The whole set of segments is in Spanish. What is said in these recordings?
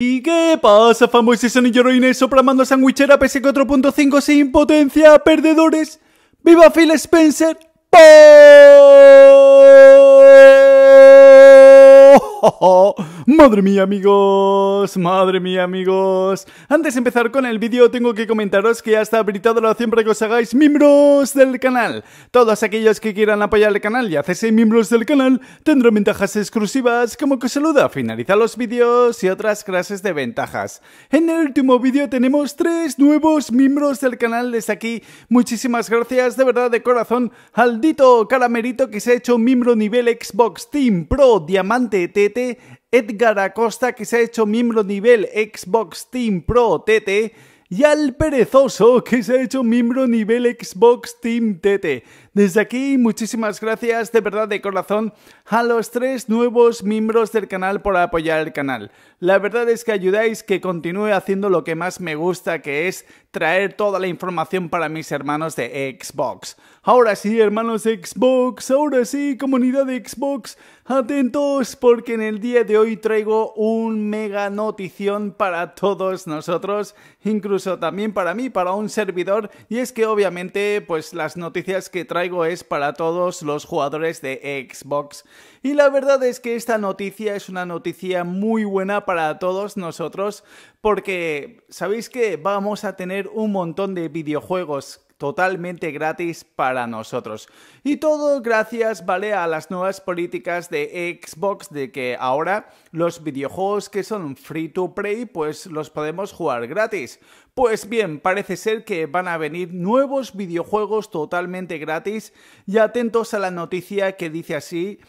¿Y qué pasa, famosos anilleroines soplamando sandwichera PS 4.5 sin potencia, perdedores? ¡Viva Phil Spencer! Madre mía amigos, madre mía amigos Antes de empezar con el vídeo tengo que comentaros que ya está habilitado la opción que os hagáis miembros del canal Todos aquellos que quieran apoyar el canal y hacerse miembros del canal Tendrán ventajas exclusivas como que saluda, finaliza los vídeos y otras clases de ventajas En el último vídeo tenemos tres nuevos miembros del canal desde aquí Muchísimas gracias de verdad de corazón al Dito Caramerito que se ha hecho miembro nivel Xbox Team Pro Diamante TT Edgar Acosta, que se ha hecho miembro nivel Xbox Team Pro TT, y al perezoso, que se ha hecho miembro nivel Xbox Team TT. Desde aquí, muchísimas gracias de verdad de corazón a los tres nuevos miembros del canal por apoyar el canal. La verdad es que ayudáis que continúe haciendo lo que más me gusta, que es traer toda la información para mis hermanos de Xbox. Ahora sí, hermanos Xbox, ahora sí, comunidad de Xbox, atentos porque en el día de hoy traigo un mega notición para todos nosotros, incluso también para mí, para un servidor, y es que obviamente pues las noticias que traigo es para todos los jugadores de Xbox. Y la verdad es que esta noticia es una noticia muy buena para todos nosotros porque sabéis que vamos a tener un montón de videojuegos totalmente gratis para nosotros. Y todo gracias, ¿vale? A las nuevas políticas de Xbox de que ahora los videojuegos que son free to play pues los podemos jugar gratis. Pues bien, parece ser que van a venir nuevos videojuegos totalmente gratis y atentos a la noticia que dice así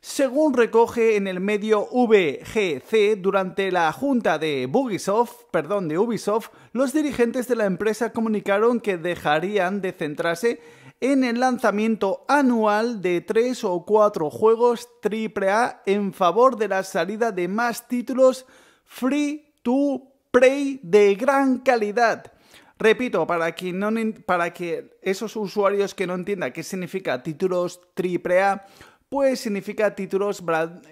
según recoge en el medio VGC durante la junta de Ubisoft, perdón, de Ubisoft, los dirigentes de la empresa comunicaron que dejarían de centrarse en el lanzamiento anual de tres o cuatro juegos AAA en favor de la salida de más títulos free to play de gran calidad. Repito, para, para que esos usuarios que no entiendan qué significa títulos AAA, pues significa títulos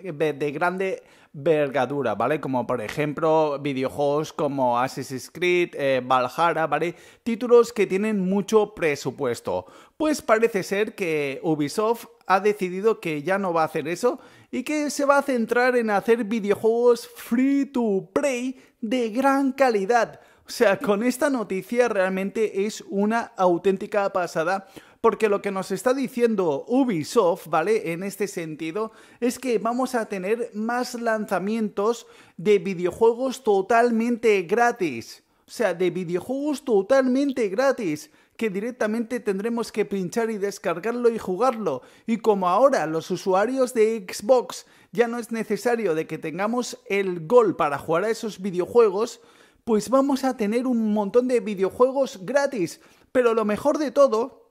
eh, de grande vergadura, ¿vale? Como por ejemplo videojuegos como Assassin's Creed, eh, Valhalla, ¿vale? Títulos que tienen mucho presupuesto. Pues parece ser que Ubisoft ha decidido que ya no va a hacer eso y que se va a centrar en hacer videojuegos free to play de gran calidad. O sea, con esta noticia realmente es una auténtica pasada porque lo que nos está diciendo Ubisoft, ¿vale? En este sentido, es que vamos a tener más lanzamientos de videojuegos totalmente gratis. O sea, de videojuegos totalmente gratis que directamente tendremos que pinchar y descargarlo y jugarlo. Y como ahora los usuarios de Xbox ya no es necesario de que tengamos el gol para jugar a esos videojuegos, pues vamos a tener un montón de videojuegos gratis. Pero lo mejor de todo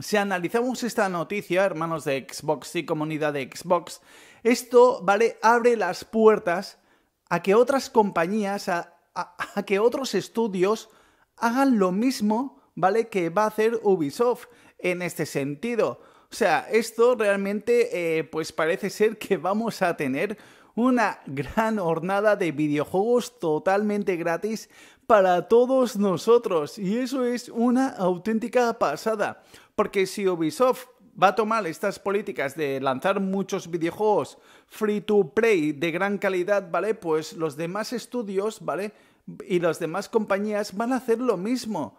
si analizamos esta noticia, hermanos de Xbox y comunidad de Xbox, esto, ¿vale? Abre las puertas a que otras compañías, a, que otros estudios hagan lo mismo, ¿vale? Que va a hacer Ubisoft en este sentido. O sea, esto realmente, eh, pues parece ser que vamos a tener una gran hornada de videojuegos totalmente gratis para todos nosotros y eso es una auténtica pasada, porque si Ubisoft va a tomar estas políticas de lanzar muchos videojuegos free to play de gran calidad, ¿vale? Pues los demás estudios, ¿vale? Y las demás compañías van a hacer lo mismo.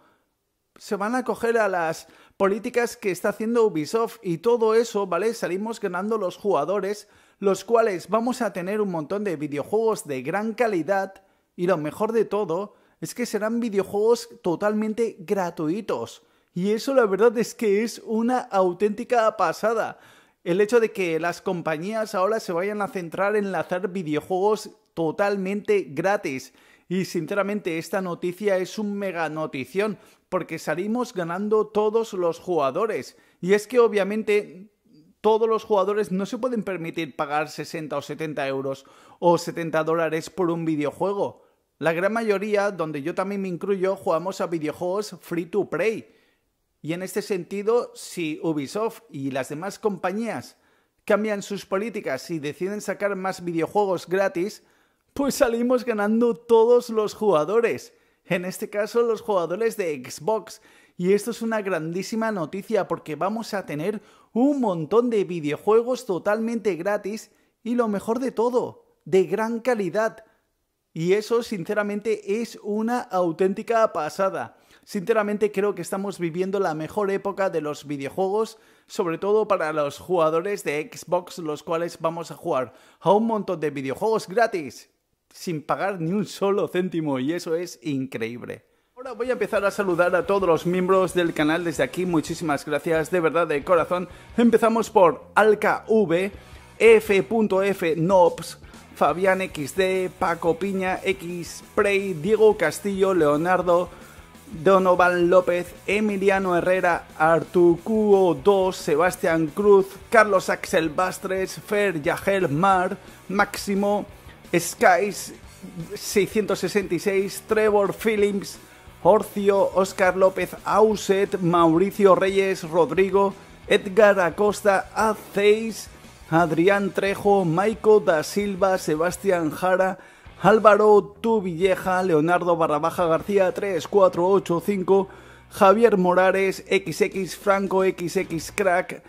Se van a coger a las políticas que está haciendo Ubisoft y todo eso, ¿vale? Salimos ganando los jugadores, los cuales vamos a tener un montón de videojuegos de gran calidad y lo mejor de todo es que serán videojuegos totalmente gratuitos. Y eso la verdad es que es una auténtica pasada. El hecho de que las compañías ahora se vayan a centrar en lanzar videojuegos totalmente gratis. Y sinceramente esta noticia es un mega notición porque salimos ganando todos los jugadores. Y es que obviamente todos los jugadores no se pueden permitir pagar 60 o 70 euros o 70 dólares por un videojuego. La gran mayoría, donde yo también me incluyo, jugamos a videojuegos free to play. Y en este sentido, si Ubisoft y las demás compañías cambian sus políticas y deciden sacar más videojuegos gratis, pues salimos ganando todos los jugadores. En este caso, los jugadores de Xbox. Y esto es una grandísima noticia porque vamos a tener un montón de videojuegos totalmente gratis y lo mejor de todo, de gran calidad y eso, sinceramente, es una auténtica pasada. Sinceramente creo que estamos viviendo la mejor época de los videojuegos, sobre todo para los jugadores de Xbox, los cuales vamos a jugar a un montón de videojuegos gratis, sin pagar ni un solo céntimo, y eso es increíble. Ahora voy a empezar a saludar a todos los miembros del canal desde aquí, muchísimas gracias de verdad de corazón. Empezamos por AlkaV, Fabián XD, Paco Piña, X-Prey, Diego Castillo, Leonardo, Donovan López, Emiliano Herrera, Artucuo 2, Sebastián Cruz, Carlos Axel Bastres, Fer Yajel Mar, Máximo, Skies 666, Trevor Phillips, Horcio, Oscar López Auset, Mauricio Reyes, Rodrigo, Edgar Acosta, Aceis. Adrián Trejo, Maico da Silva, Sebastián Jara, Álvaro Tuvilleja, Leonardo Barrabaja García 3485, Javier Morales, XX Franco, XX Crack,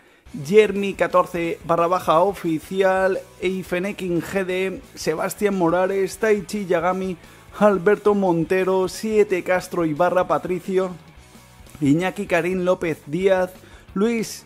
Jeremy 14 Barrabaja Oficial, Eifenekin GD, Sebastián Morales, Taichi Yagami, Alberto Montero, 7 Castro Ibarra Patricio, Iñaki Karim López Díaz, Luis